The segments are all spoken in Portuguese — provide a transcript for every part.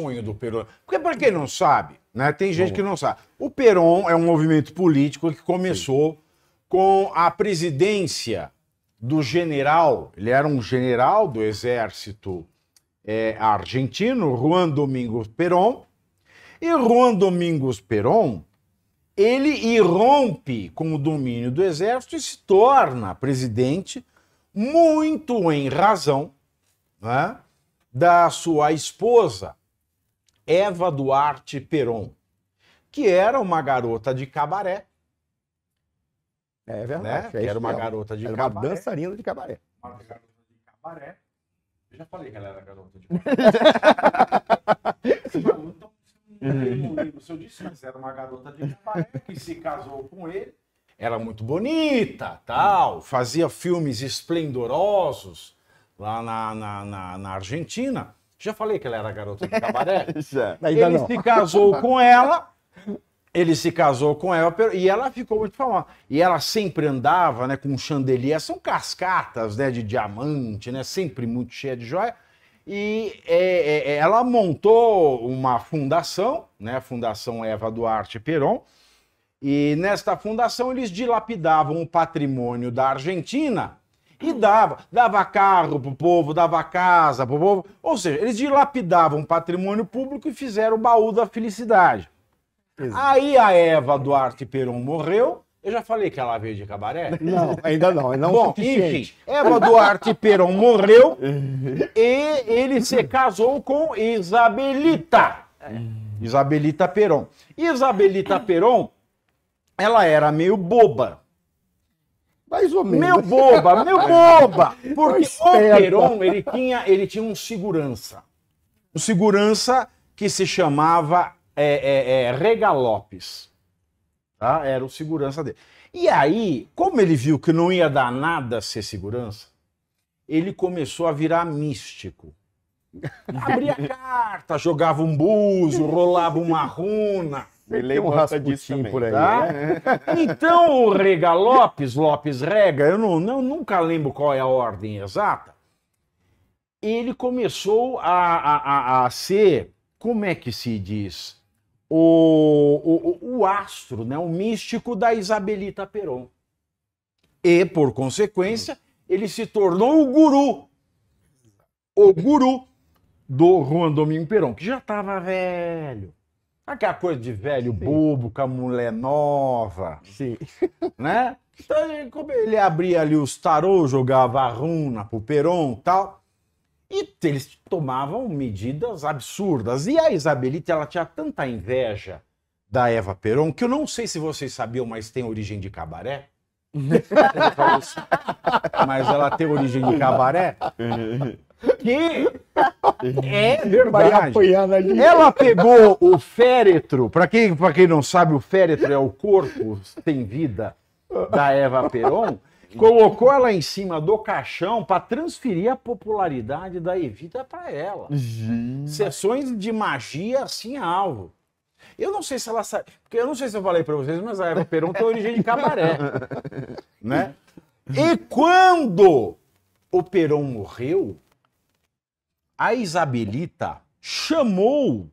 sonho do Peron. Porque, para quem não sabe, né, tem gente que não sabe. O Peron é um movimento político que começou Sim. com a presidência do general, ele era um general do exército é, argentino, Juan Domingos Perón. E Juan Domingos Perón, ele irrompe com o domínio do exército e se torna presidente muito em razão né, da sua esposa, Eva Duarte Peron, que era uma garota de cabaré. É verdade. Né? era uma garota de era cabaré. Uma dançarina de cabaré. Uma garota de cabaré. Eu já falei que ela era garota de cabaré. então, no se eu disse, mas era uma garota de cabaré que se casou com ele. Era muito bonita, tal, fazia filmes esplendorosos lá na, na, na, na Argentina. Já falei que ela era garota de cabaré? Já. ele não. se casou com ela. Ele se casou com ela e ela ficou muito famosa. E ela sempre andava né, com um chandelier, são cascatas né, de diamante, né, sempre muito cheia de joia. E é, é, é ela montou uma fundação, né, a Fundação Eva Duarte Peron, e nesta fundação eles dilapidavam o patrimônio da Argentina e dava. Dava carro pro povo, dava casa pro povo. Ou seja, eles dilapidavam o patrimônio público e fizeram o baú da felicidade. Exato. Aí a Eva Duarte Peron morreu. Eu já falei que ela veio de cabaré? Não, ainda não. não Bom, é suficiente. enfim, Eva Duarte Peron morreu e ele se casou com Isabelita. Hum. Isabelita Peron. Isabelita Peron, ela era meio boba. Mais ou menos. Meu boba, meu boba! Porque é, o Peron, ele tinha, ele tinha um segurança. Um segurança que se chamava é, é, é, Rega Lopes. Tá? Era o segurança dele. E aí, como ele viu que não ia dar nada ser segurança, ele começou a virar místico. Abria carta, jogava um buzo, rolava uma runa. Tem um Rasputin por aí. Tá? Né? Então, o Rega Lopes, Lopes Rega, eu não, não, nunca lembro qual é a ordem exata, ele começou a, a, a, a ser, como é que se diz, o, o, o astro, né, o místico da Isabelita Peron. E, por consequência, ele se tornou o guru. O guru do Juan Domingo Perón, que já estava velho Aquela coisa de velho Sim. bobo com a mulher nova. Sim. Né? Então, ele, como ele abria ali os tarô, jogava a runa pro Peron e tal. E eles tomavam medidas absurdas. E a Isabelita, ela tinha tanta inveja da Eva Peron, que eu não sei se vocês sabiam, mas tem origem de cabaré. mas ela tem origem de cabaré. que é, é verdade. Vai apanhando ali. Ela pegou o féretro. Para quem, quem não sabe, o féretro é o corpo sem vida da Eva Peron. Colocou ela em cima do caixão para transferir a popularidade da Evita para ela. Gente. Sessões de magia assim alvo. Eu não sei se ela sabe, porque eu não sei se eu falei para vocês, mas a Eva Peron tem origem de cabaré, né? E quando o Peron morreu, a Isabelita chamou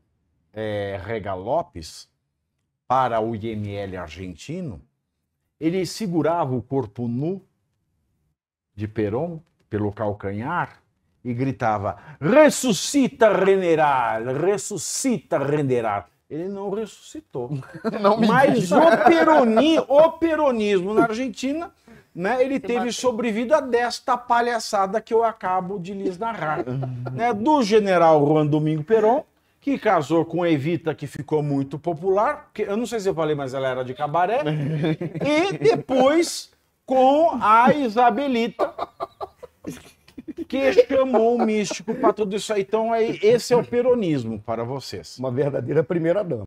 é, Rega Lopes para o IML argentino. Ele segurava o corpo nu de Perón pelo calcanhar e gritava: ressuscita, Reneral! Ressuscita, Reneral! Ele não ressuscitou. Não Mas o, peroni, o peronismo na Argentina né, ele Se teve bateu. sobrevida desta palhaçada que eu acabo de lhes narrar. né, do general Juan Domingo Perón, que casou com Evita, que ficou muito popular, que, eu não sei se eu falei, mas ela era de cabaré, e depois com a Isabelita, que chamou o místico para tudo isso aí. Então, aí, é, esse é o peronismo para vocês. Uma verdadeira primeira dama.